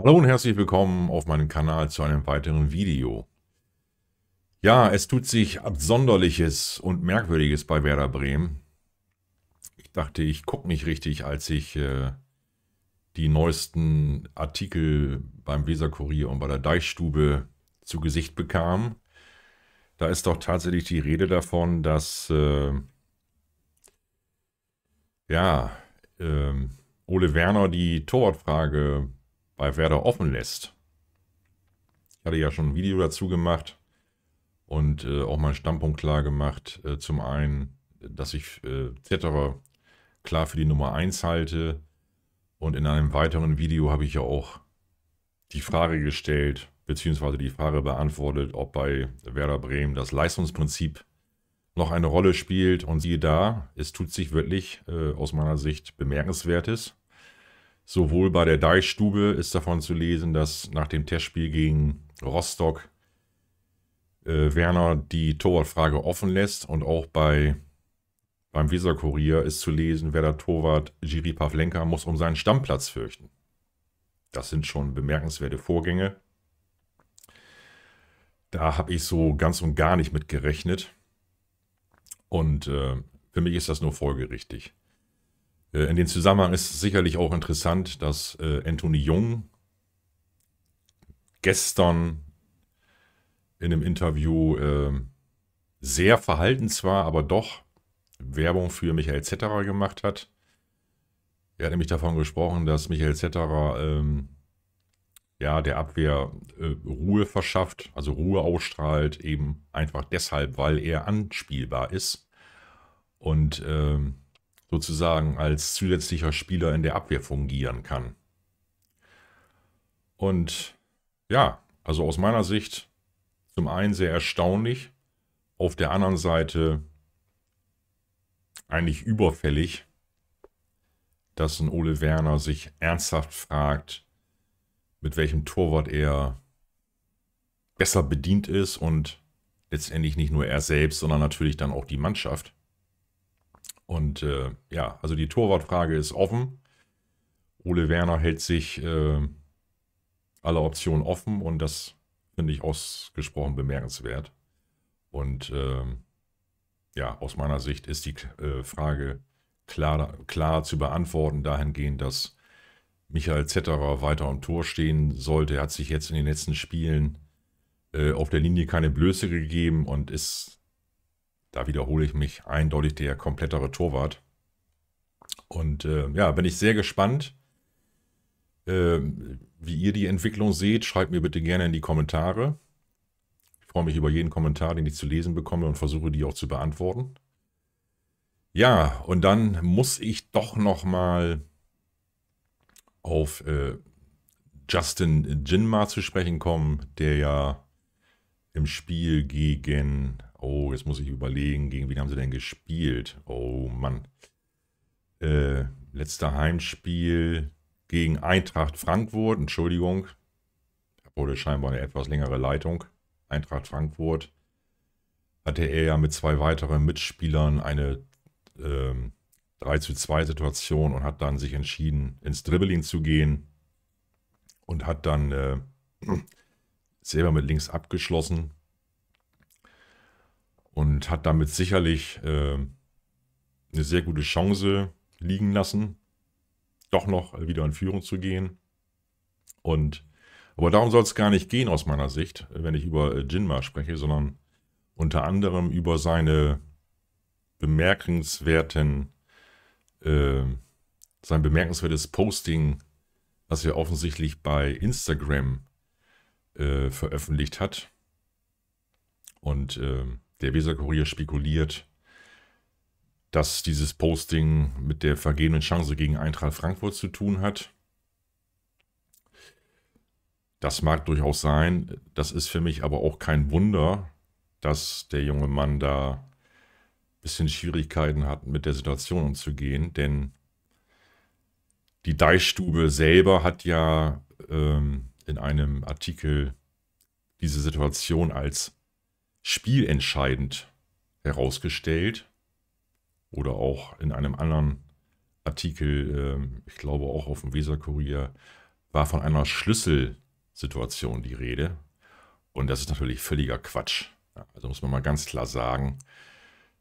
Hallo und herzlich willkommen auf meinem Kanal zu einem weiteren Video. Ja, es tut sich Absonderliches und Merkwürdiges bei Werder Bremen. Ich dachte, ich gucke nicht richtig, als ich äh, die neuesten Artikel beim Weserkurier und bei der Deichstube zu Gesicht bekam. Da ist doch tatsächlich die Rede davon, dass äh, ja, äh, Ole Werner die Torwartfrage bei Werder offen lässt. Ich hatte ja schon ein Video dazu gemacht und äh, auch meinen Standpunkt klar gemacht. Äh, zum einen, dass ich äh, Zetterer klar für die Nummer 1 halte. Und in einem weiteren Video habe ich ja auch die Frage gestellt, beziehungsweise die Frage beantwortet, ob bei Werder Bremen das Leistungsprinzip noch eine Rolle spielt. Und siehe da, es tut sich wirklich äh, aus meiner Sicht Bemerkenswertes. Sowohl bei der Deichstube ist davon zu lesen, dass nach dem Testspiel gegen Rostock äh, Werner die Torwartfrage offen lässt und auch bei beim Weser ist zu lesen, wer der Torwart Giri Pavlenka muss um seinen Stammplatz fürchten. Das sind schon bemerkenswerte Vorgänge. Da habe ich so ganz und gar nicht mit gerechnet. Und äh, für mich ist das nur folgerichtig. Äh, in dem Zusammenhang ist sicherlich auch interessant, dass äh, Anthony Jung gestern in einem Interview ähm, sehr verhalten zwar, aber doch Werbung für Michael Zetterer gemacht hat. Er hat nämlich davon gesprochen, dass Michael Zetterer ähm, ja, der Abwehr äh, Ruhe verschafft, also Ruhe ausstrahlt, eben einfach deshalb, weil er anspielbar ist. Und ähm, sozusagen als zusätzlicher Spieler in der Abwehr fungieren kann. Und ja, also aus meiner Sicht zum einen sehr erstaunlich, auf der anderen Seite eigentlich überfällig, dass ein Ole Werner sich ernsthaft fragt, mit welchem Torwart er besser bedient ist und letztendlich nicht nur er selbst, sondern natürlich dann auch die Mannschaft. Und äh, ja, also die Torwartfrage ist offen. Ole Werner hält sich äh, alle Optionen offen und das finde ich ausgesprochen bemerkenswert. Und äh, ja, aus meiner Sicht ist die äh, Frage klar, klar zu beantworten, dahingehend, dass Michael Zetterer weiter am Tor stehen sollte. Er hat sich jetzt in den letzten Spielen äh, auf der Linie keine Blöße gegeben und ist da wiederhole ich mich eindeutig der komplettere Torwart. Und äh, ja, bin ich sehr gespannt, äh, wie ihr die Entwicklung seht. Schreibt mir bitte gerne in die Kommentare. Ich freue mich über jeden Kommentar, den ich zu lesen bekomme und versuche, die auch zu beantworten. Ja, und dann muss ich doch noch mal auf äh, Justin Jinma zu sprechen kommen, der ja im Spiel gegen Oh, jetzt muss ich überlegen, gegen wen haben sie denn gespielt? Oh Mann. Äh, letzter Heimspiel gegen Eintracht Frankfurt, Entschuldigung. Da wurde scheinbar eine etwas längere Leitung. Eintracht Frankfurt hatte er ja mit zwei weiteren Mitspielern eine ähm, 3 zu 2 Situation und hat dann sich entschieden, ins Dribbling zu gehen und hat dann äh, selber mit links abgeschlossen und hat damit sicherlich äh, eine sehr gute Chance liegen lassen, doch noch wieder in Führung zu gehen. Und aber darum soll es gar nicht gehen aus meiner Sicht, wenn ich über äh, Jinma spreche, sondern unter anderem über seine bemerkenswerten, äh, sein bemerkenswertes Posting, was er offensichtlich bei Instagram äh, veröffentlicht hat. Und äh, der Weserkurier spekuliert, dass dieses Posting mit der vergebenen Chance gegen Eintracht Frankfurt zu tun hat. Das mag durchaus sein. Das ist für mich aber auch kein Wunder, dass der junge Mann da ein bisschen Schwierigkeiten hat, mit der Situation umzugehen. Denn die Deichstube selber hat ja ähm, in einem Artikel diese Situation als spielentscheidend herausgestellt oder auch in einem anderen Artikel, ähm, ich glaube auch auf dem Weserkurier, war von einer Schlüsselsituation die Rede. Und das ist natürlich völliger Quatsch. Also muss man mal ganz klar sagen,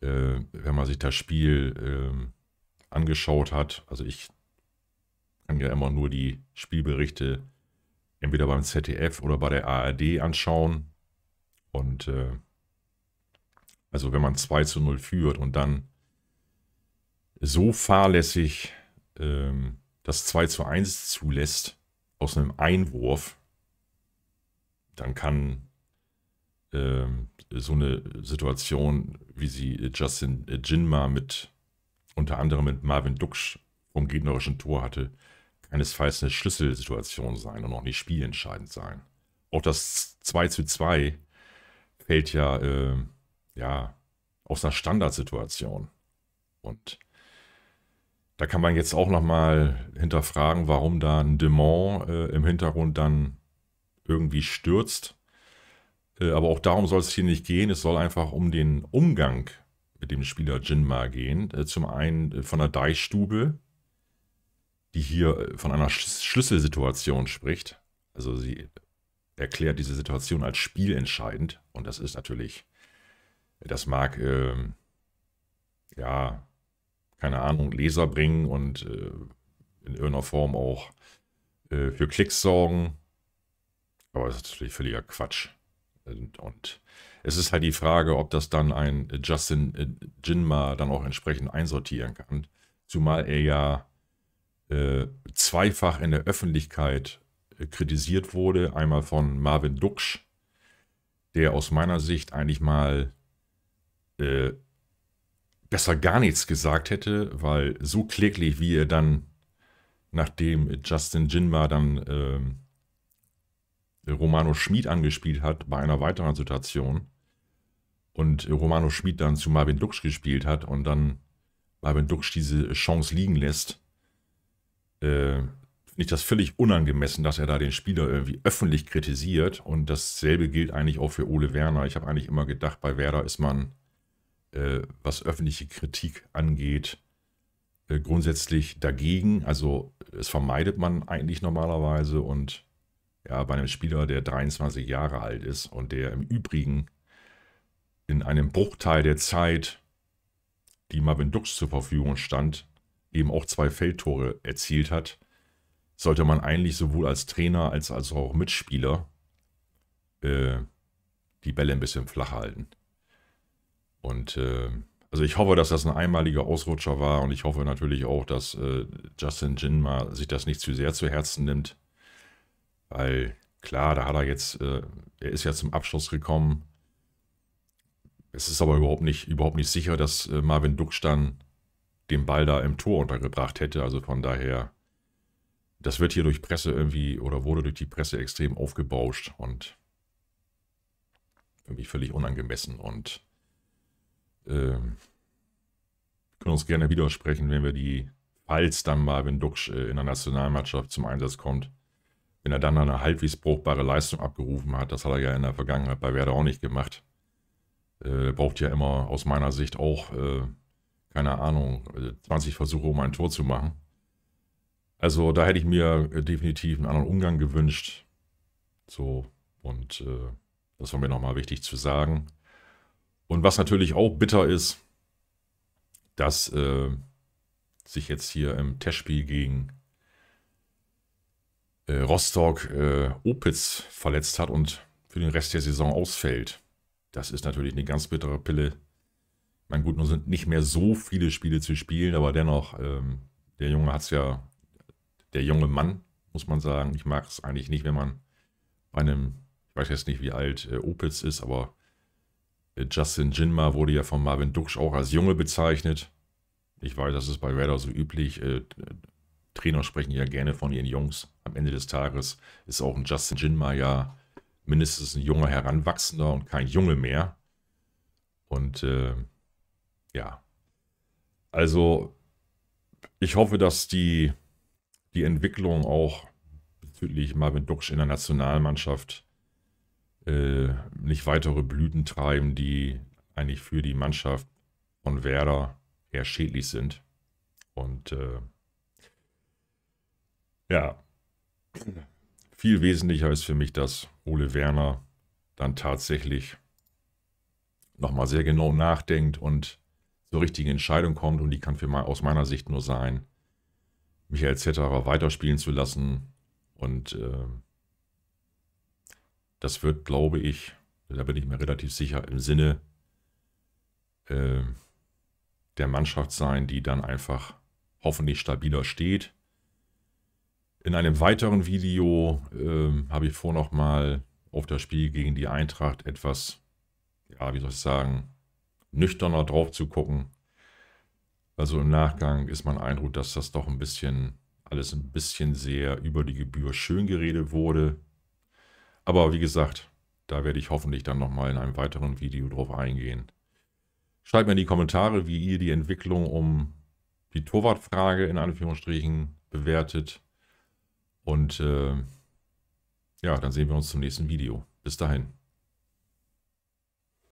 äh, wenn man sich das Spiel ähm, angeschaut hat, also ich kann ja immer nur die Spielberichte entweder beim ZDF oder bei der ARD anschauen. Und äh, also wenn man 2 zu 0 führt und dann so fahrlässig ähm, das 2 zu 1 zulässt aus einem Einwurf, dann kann ähm, so eine Situation, wie sie Justin Jinma mit unter anderem mit Marvin Duksch vom gegnerischen Tor hatte, keinesfalls eine Schlüsselsituation sein und auch nicht spielentscheidend sein. Auch das 2 zu 2 fällt ja äh, ja, aus einer Standardsituation. Und da kann man jetzt auch nochmal hinterfragen, warum da ein Demont äh, im Hintergrund dann irgendwie stürzt. Äh, aber auch darum soll es hier nicht gehen. Es soll einfach um den Umgang mit dem Spieler Jinma gehen. Äh, zum einen äh, von der Deichstube, die hier äh, von einer Sch Schlüsselsituation spricht. Also sie erklärt diese Situation als spielentscheidend. Und das ist natürlich das mag, äh, ja, keine Ahnung, Leser bringen und äh, in irgendeiner Form auch äh, für Klicks sorgen. Aber das ist natürlich völliger Quatsch. Und, und, es ist halt die Frage, ob das dann ein Justin äh, Jinma dann auch entsprechend einsortieren kann. Zumal er ja äh, zweifach in der Öffentlichkeit äh, kritisiert wurde. Einmal von Marvin Duksch, der aus meiner Sicht eigentlich mal äh, besser gar nichts gesagt hätte, weil so kläglich, wie er dann, nachdem Justin Jinma dann äh, Romano Schmid angespielt hat, bei einer weiteren Situation und Romano Schmid dann zu Marvin Dux gespielt hat und dann Marvin Dux diese Chance liegen lässt, äh, finde ich das völlig unangemessen, dass er da den Spieler irgendwie öffentlich kritisiert. Und dasselbe gilt eigentlich auch für Ole Werner. Ich habe eigentlich immer gedacht, bei Werder ist man äh, was öffentliche Kritik angeht, äh, grundsätzlich dagegen. Also es vermeidet man eigentlich normalerweise und ja, bei einem Spieler, der 23 Jahre alt ist und der im Übrigen in einem Bruchteil der Zeit, die Marvin Dux zur Verfügung stand, eben auch zwei Feldtore erzielt hat, sollte man eigentlich sowohl als Trainer als, als auch Mitspieler äh, die Bälle ein bisschen flach halten. Und äh, also ich hoffe, dass das ein einmaliger Ausrutscher war und ich hoffe natürlich auch, dass äh, Justin mal sich das nicht zu sehr zu Herzen nimmt. Weil klar, da hat er jetzt, äh, er ist ja zum Abschluss gekommen. Es ist aber überhaupt nicht, überhaupt nicht sicher, dass äh, Marvin Duksch dann den Ball da im Tor untergebracht hätte. Also von daher, das wird hier durch Presse irgendwie oder wurde durch die Presse extrem aufgebauscht und für mich völlig unangemessen und ähm, können uns gerne widersprechen, wenn wir die, falls dann mal, wenn Duxch äh, in der Nationalmannschaft zum Einsatz kommt, wenn er dann eine halbwegs bruchbare Leistung abgerufen hat, das hat er ja in der Vergangenheit bei Werder auch nicht gemacht. Er äh, braucht ja immer aus meiner Sicht auch, äh, keine Ahnung, 20 Versuche, um ein Tor zu machen. Also da hätte ich mir definitiv einen anderen Umgang gewünscht. So, und das war mir nochmal wichtig zu sagen. Und was natürlich auch bitter ist, dass äh, sich jetzt hier im Testspiel gegen äh, Rostock äh, Opitz verletzt hat und für den Rest der Saison ausfällt. Das ist natürlich eine ganz bittere Pille. Mein gut, nun sind nicht mehr so viele Spiele zu spielen, aber dennoch, ähm, der Junge hat es ja, der junge Mann, muss man sagen. Ich mag es eigentlich nicht, wenn man bei einem, ich weiß jetzt nicht, wie alt äh, Opitz ist, aber Justin Jinma wurde ja von Marvin Duksch auch als Junge bezeichnet. Ich weiß, das ist bei Redder so üblich. Äh, Trainer sprechen ja gerne von ihren Jungs. Am Ende des Tages ist auch ein Justin Jinma ja mindestens ein junger Heranwachsender und kein Junge mehr. Und äh, ja, also ich hoffe, dass die, die Entwicklung auch bezüglich Marvin Duksch in der Nationalmannschaft äh, nicht weitere Blüten treiben, die eigentlich für die Mannschaft von Werder eher schädlich sind. Und äh, ja, viel wesentlicher ist für mich, dass Ole Werner dann tatsächlich nochmal sehr genau nachdenkt und zur richtigen Entscheidung kommt. Und die kann für mal aus meiner Sicht nur sein, Michael Zetterer weiterspielen zu lassen und äh, das wird, glaube ich, da bin ich mir relativ sicher, im Sinne äh, der Mannschaft sein, die dann einfach hoffentlich stabiler steht. In einem weiteren Video äh, habe ich vor, nochmal auf das Spiel gegen die Eintracht etwas, ja, wie soll ich sagen, nüchterner drauf zu gucken. Also im Nachgang ist mein Eindruck, dass das doch ein bisschen, alles ein bisschen sehr über die Gebühr schön geredet wurde. Aber wie gesagt, da werde ich hoffentlich dann nochmal in einem weiteren Video drauf eingehen. Schreibt mir in die Kommentare, wie ihr die Entwicklung um die Torwartfrage in Anführungsstrichen bewertet. Und äh, ja, dann sehen wir uns zum nächsten Video. Bis dahin.